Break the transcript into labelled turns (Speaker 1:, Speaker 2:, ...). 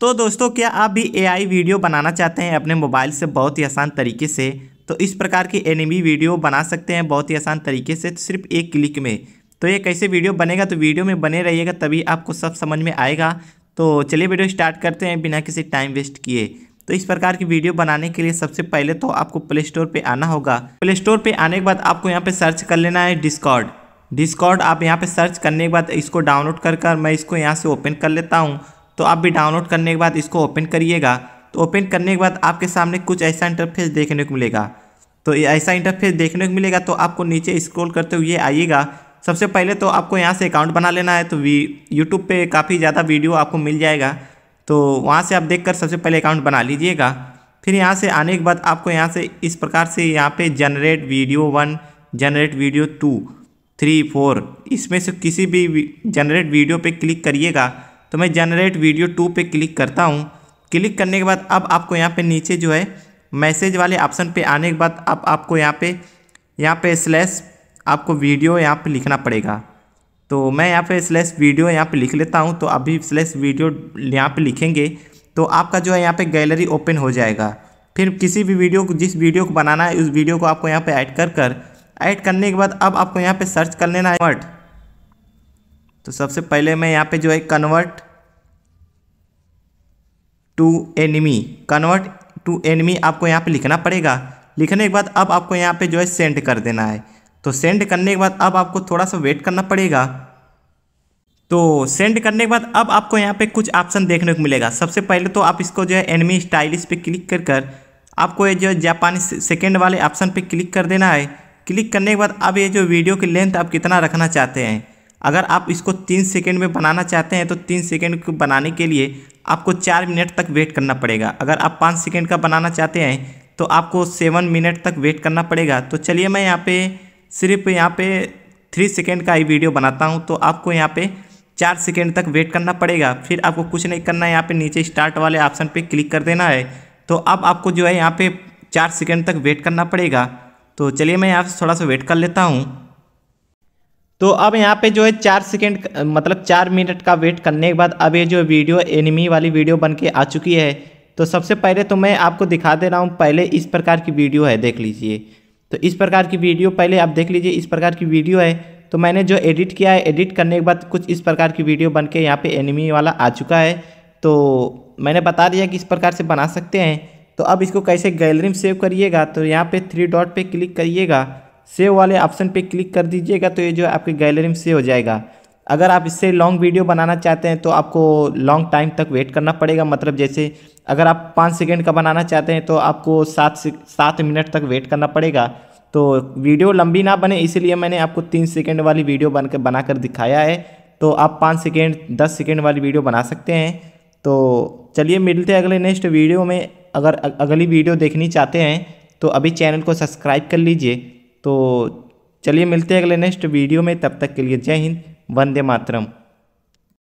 Speaker 1: तो दोस्तों क्या आप भी ए वीडियो बनाना चाहते हैं अपने मोबाइल से बहुत ही आसान तरीके से तो इस प्रकार की एनिमी वीडियो बना सकते हैं बहुत ही आसान तरीके से तो सिर्फ एक क्लिक में तो ये कैसे वीडियो बनेगा तो वीडियो में बने रहिएगा तभी आपको सब समझ में आएगा तो चलिए वीडियो स्टार्ट करते हैं बिना किसी टाइम वेस्ट किए तो इस प्रकार की वीडियो बनाने के लिए सबसे पहले तो आपको प्ले स्टोर पर आना होगा प्ले स्टोर पर आने के बाद आपको यहाँ पर सर्च कर लेना है डिस्कॉर्ड डिस्कॉर्ड आप यहाँ पर सर्च करने के बाद इसको डाउनलोड कर कर मैं इसको यहाँ से ओपन कर लेता हूँ तो आप भी डाउनलोड करने के बाद इसको ओपन करिएगा तो ओपन करने के बाद आपके सामने कुछ ऐसा इंटरफेस देखने को मिलेगा तो ये ऐसा इंटरफेस देखने को मिलेगा तो आपको नीचे स्क्रॉल करते हुए आइएगा सबसे पहले तो आपको यहाँ से अकाउंट बना लेना है तो यूट्यूब पे काफ़ी ज़्यादा वीडियो आपको मिल जाएगा तो वहाँ से आप देखकर सबसे पहले अकाउंट बना लीजिएगा फिर यहाँ से आने के बाद आपको यहाँ से इस प्रकार से यहाँ पर generate video one generate video two three four इसमें से किसी भी जनरेट वीडियो पे क्लिक करिएगा तो मैं जनरेट वीडियो टू पे क्लिक करता हूँ क्लिक करने के बाद अब आपको यहाँ पे नीचे जो है मैसेज वाले ऑप्शन पे आने के बाद अब आपको यहाँ पे यहाँ पे स्लैश आपको वीडियो यहाँ पे लिखना पड़ेगा तो मैं यहाँ पे स्लैश वीडियो यहाँ पे लिख लेता हूँ तो अभी स्लैश वीडियो यहाँ पे लिखेंगे तो आपका जो है यहाँ पे गैलरी ओपन हो जाएगा फिर किसी भी वीडियो को जिस वीडियो को बनाना है उस वीडियो को आपको यहाँ पर ऐड कर कर ऐड करने के बाद अब आपको यहाँ पर सर्च कर लेना है कन्वर्ट तो सबसे पहले मैं यहाँ पे जो है convert to anime convert to anime आपको यहाँ पे लिखना पड़ेगा लिखने के बाद अब आपको यहाँ पे जो है सेंड कर देना है तो सेंड करने के बाद अब आपको थोड़ा सा वेट करना पड़ेगा तो सेंड करने के बाद अब आपको यहाँ पे कुछ ऑप्शन देखने को मिलेगा सबसे पहले तो आप इसको जो है एनिमी स्टाइलिश पे क्लिक कर कर आपको ये जो है जापानी सेकेंड वाले ऑप्शन पे क्लिक कर देना है क्लिक करने के बाद अब ये जो वीडियो की लेंथ आप कितना रखना चाहते हैं अगर आप इसको तीन सेकेंड में बनाना चाहते हैं तो तीन सेकेंड को बनाने के लिए आपको चार मिनट तक वेट करना पड़ेगा अगर आप पाँच सेकेंड का बनाना चाहते हैं तो आपको सेवन मिनट तक वेट करना पड़ेगा तो चलिए मैं यहाँ पे सिर्फ यहाँ पे थ्री सेकेंड का ही वीडियो बनाता हूँ तो आपको यहाँ पे चार सेकेंड तक वेट करना पड़ेगा फिर आपको कुछ नहीं करना है यहाँ पे नीचे स्टार्ट वाले ऑप्शन पे क्लिक कर देना है तो अब आपको जो है यहाँ पे चार सेकेंड तक वेट करना पड़ेगा तो चलिए मैं यहाँ से थोड़ा सा वेट कर लेता हूँ तो अब यहाँ पे जो है चार सेकेंड मतलब चार मिनट का वेट करने के बाद अब ये जो वीडियो एनिमी वाली वीडियो बन के आ चुकी है तो सबसे पहले तो मैं आपको दिखा दे रहा हूँ पहले इस प्रकार की वीडियो है देख लीजिए तो इस प्रकार की वीडियो पहले आप देख लीजिए इस प्रकार की वीडियो है तो मैंने जो एडिट किया है एडिट करने के बाद कुछ इस प्रकार की वीडियो बन के यहाँ पर एनिमी वाला आ चुका है तो मैंने बता दिया कि इस प्रकार से बना सकते हैं तो अब इसको कैसे गैलरी में सेव करिएगा तो यहाँ पर थ्री डॉट पर क्लिक करिएगा सेव वाले ऑप्शन पे क्लिक कर दीजिएगा तो ये जो है आपकी गैलरी में सेव हो जाएगा अगर आप इससे लॉन्ग वीडियो बनाना चाहते हैं तो आपको लॉन्ग टाइम तक वेट करना पड़ेगा मतलब जैसे अगर आप पाँच सेकेंड का बनाना चाहते हैं तो आपको सात से सात मिनट तक वेट करना पड़ेगा तो वीडियो लंबी ना बने इसलिए मैंने आपको तीन सेकेंड वाली वीडियो बन कर बना कर दिखाया है तो आप पाँच सेकेंड दस सेकेंड वाली वीडियो बना सकते हैं तो चलिए मिलते हैं अगले नेक्स्ट वीडियो में अगर अगली वीडियो देखनी चाहते हैं तो अभी चैनल को सब्सक्राइब कर लीजिए तो चलिए मिलते हैं अगले नेक्स्ट वीडियो में तब तक के लिए जय हिंद वंदे मातरम